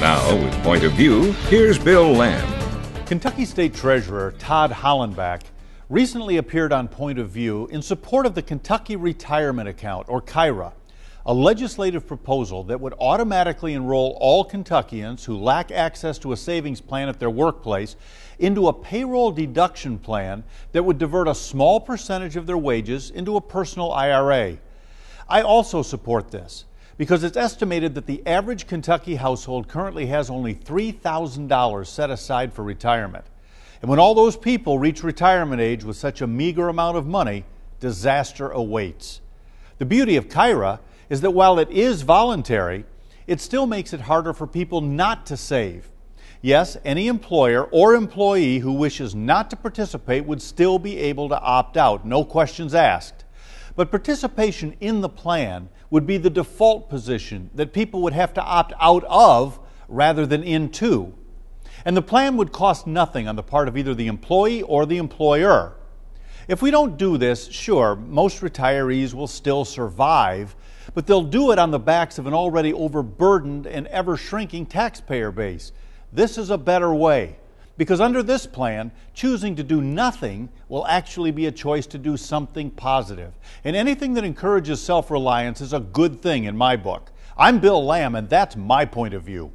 Now, with Point of View, here's Bill Lamb. Kentucky State Treasurer Todd Hollenbach recently appeared on Point of View in support of the Kentucky Retirement Account, or KIRA, a legislative proposal that would automatically enroll all Kentuckians who lack access to a savings plan at their workplace into a payroll deduction plan that would divert a small percentage of their wages into a personal IRA. I also support this because it's estimated that the average Kentucky household currently has only $3,000 set aside for retirement. And when all those people reach retirement age with such a meager amount of money, disaster awaits. The beauty of Kyra is that while it is voluntary, it still makes it harder for people not to save. Yes, any employer or employee who wishes not to participate would still be able to opt out, no questions asked. But participation in the plan would be the default position that people would have to opt out of rather than into. And the plan would cost nothing on the part of either the employee or the employer. If we don't do this, sure, most retirees will still survive, but they'll do it on the backs of an already overburdened and ever shrinking taxpayer base. This is a better way. Because under this plan, choosing to do nothing will actually be a choice to do something positive. And anything that encourages self reliance is a good thing in my book. I'm Bill Lamb, and that's my point of view.